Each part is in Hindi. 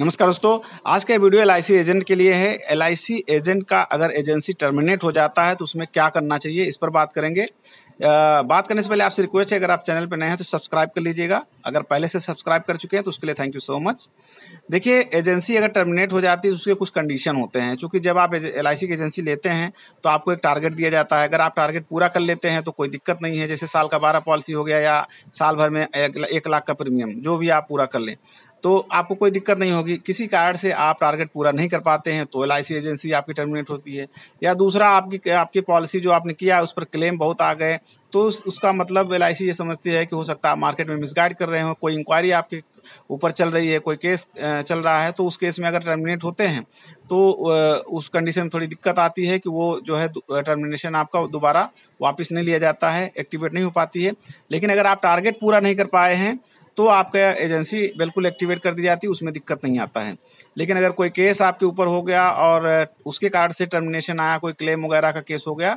नमस्कार दोस्तों आज का वीडियो एल एजेंट के लिए है एल एजेंट का अगर एजेंसी टर्मिनेट हो जाता है तो उसमें क्या करना चाहिए इस पर बात करेंगे आ, बात करने से पहले आपसे रिक्वेस्ट है अगर आप चैनल पर नए हैं तो सब्सक्राइब कर लीजिएगा अगर पहले से सब्सक्राइब कर चुके हैं तो उसके लिए थैंक यू सो मच देखिए एजेंसी अगर टर्मिनेट हो जाती है तो उसके कुछ कंडीशन होते हैं क्योंकि जब आप एल की एजेंसी लेते हैं तो आपको एक टारगेट दिया जाता है अगर आप टारगेट पूरा कर लेते हैं तो कोई दिक्कत नहीं है जैसे साल का बारह पॉलिसी हो गया या साल भर में एक, एक लाख का प्रीमियम जो भी आप पूरा कर लें तो आपको कोई दिक्कत नहीं होगी किसी कारण से आप टारगेट पूरा नहीं कर पाते हैं तो एल एजेंसी आपकी टर्मिनेट होती है या दूसरा आपकी आपकी पॉलिसी जो आपने किया उस पर क्लेम बहुत आ गए तो उस, उसका मतलब एल ये समझती है कि हो सकता है आप मार्केट में मिसगाइड कर रहे हो कोई इंक्वायरी आपके ऊपर चल रही है कोई केस चल रहा है तो उस केस में अगर टर्मिनेट होते हैं तो उस कंडीशन में थोड़ी दिक्कत आती है कि वो जो है टर्मिनेशन आपका दोबारा वापस नहीं लिया जाता है एक्टिवेट नहीं हो पाती है लेकिन अगर आप टारगेट पूरा नहीं कर पाए हैं तो आपका एजेंसी बिल्कुल एक्टिवेट कर दी जाती है उसमें दिक्कत नहीं आता है लेकिन अगर कोई केस आपके ऊपर हो गया और उसके कारण से टर्मिनेशन आया कोई क्लेम वगैरह का केस हो गया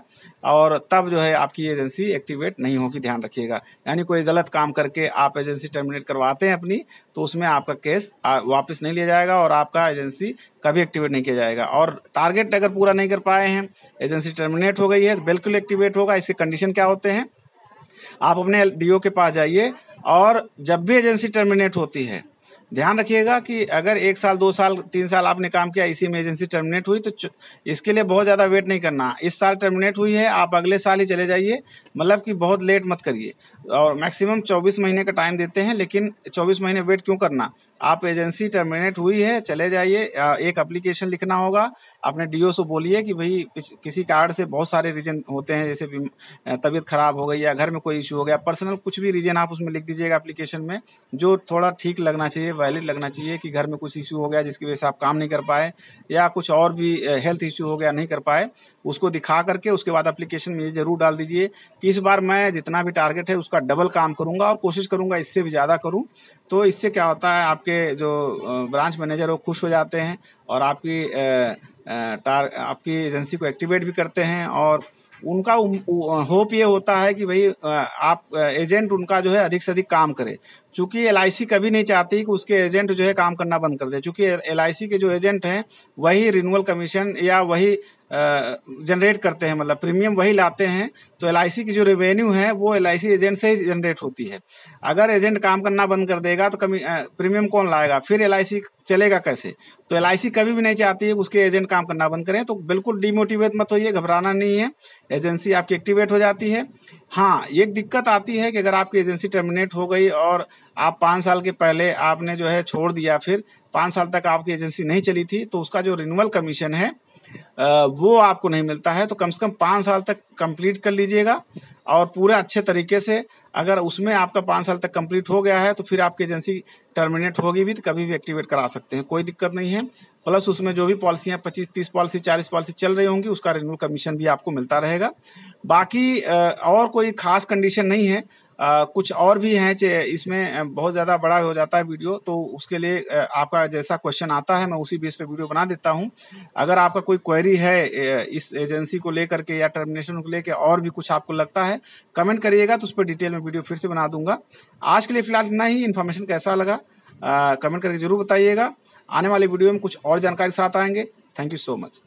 और तब जो है आपकी एजेंसी एक्टिवेट नहीं होगी ध्यान रखिएगा यानी कोई गलत काम करके आप एजेंसी टर्मिनेट करवाते हैं अपनी तो उसमें आपका केस वापस नहीं लिया जाएगा और आपका एजेंसी कभी एक्टिवेट नहीं किया जाएगा और टारगेट अगर पूरा नहीं कर पाए हैं एजेंसी टर्मिनेट हो गई है तो बिल्कुल एक्टिवेट होगा इसके कंडीशन क्या होते हैं आप अपने डीओ के पास जाइए और जब भी एजेंसी टर्मिनेट होती है ध्यान रखिएगा कि अगर एक साल दो साल तीन साल आपने काम किया इसी में एजेंसी टर्मिनेट हुई तो इसके लिए बहुत ज़्यादा वेट नहीं करना इस साल टर्मिनेट हुई है आप अगले साल ही चले जाइए मतलब कि बहुत लेट मत करिए और मैक्सिमम 24 महीने का टाइम देते हैं लेकिन 24 महीने वेट क्यों करना आप एजेंसी टर्मिनेट हुई है चले जाइए एक अप्लीकेशन लिखना होगा अपने डी से बोलिए कि भाई किसी कारण से बहुत सारे रीजन होते हैं जैसे तबीयत खराब हो गई या घर में कोई इशू हो गया पर्सनल कुछ भी रीजन आप उसमें लिख दीजिएगा अप्लीकेशन में जो थोड़ा ठीक लगना चाहिए वैलिड लगना चाहिए कि घर में कुछ इश्यू हो गया जिसकी वजह से आप काम नहीं कर पाए या कुछ और भी हेल्थ इश्यू हो गया नहीं कर पाए उसको दिखा करके उसके बाद अप्लीकेशन में ज़रूर डाल दीजिए कि इस बार मैं जितना भी टारगेट है उसका डबल काम करूँगा और कोशिश करूँगा इससे भी ज़्यादा करूँ तो इससे क्या होता है आपके जो ब्रांच मैनेजर वो खुश हो जाते हैं और आपकी टार आपकी एजेंसी को एक्टिवेट भी करते हैं और उनका होप ये होता है कि भाई आप एजेंट उनका जो है अधिक से अधिक काम करे चूंकि एल कभी नहीं चाहती कि उसके एजेंट जो है काम करना बंद कर दे चूंकि एल के जो एजेंट हैं वही रिनूअल कमीशन या वही जनरेट करते हैं मतलब प्रीमियम वही लाते हैं तो एल की जो रेवेन्यू है वो एल एजेंट से ही जनरेट होती है अगर एजेंट काम करना बंद कर देगा तो कमी प्रीमियम कौन लाएगा फिर एल चलेगा कैसे तो एल कभी भी नहीं चाहती है उसके एजेंट काम करना बंद करें तो बिल्कुल डिमोटिवेट मत होइए घबराना नहीं है एजेंसी आपकी एक्टिवेट हो जाती है हाँ एक दिक्कत आती है कि अगर आपकी एजेंसी टर्मिनेट हो गई और आप पाँच साल के पहले आपने जो है छोड़ दिया फिर पाँच साल तक आपकी एजेंसी नहीं चली थी तो उसका जो रिन्यूअल कमीशन है वो आपको नहीं मिलता है तो कम से कम पाँच साल तक कंप्लीट कर लीजिएगा और पूरा अच्छे तरीके से अगर उसमें आपका पाँच साल तक कंप्लीट हो गया है तो फिर आपकी एजेंसी टर्मिनेट होगी भी तो कभी भी एक्टिवेट करा सकते हैं कोई दिक्कत नहीं है प्लस उसमें जो भी पॉलिसियाँ पच्चीस तीस पॉलिसी चालीस पॉलिसी चल रही होंगी उसका रिन्यूअल कमीशन भी आपको मिलता रहेगा बाकी और कोई खास कंडीशन नहीं है आ, कुछ और भी हैं इसमें बहुत ज़्यादा बड़ा हो जाता है वीडियो तो उसके लिए आपका जैसा क्वेश्चन आता है मैं उसी बेस पे वीडियो बना देता हूं अगर आपका कोई क्वेरी है इस एजेंसी को लेकर के या टर्मिनेशन को लेकर और भी कुछ आपको लगता है कमेंट करिएगा तो उस पर डिटेल में वीडियो फिर से बना दूंगा आज के लिए फिलहाल इतना ही इन्फॉर्मेशन कैसा लगा आ, कमेंट करके ज़रूर बताइएगा आने वाले वीडियो में कुछ और जानकारी साथ आएंगे थैंक यू सो मच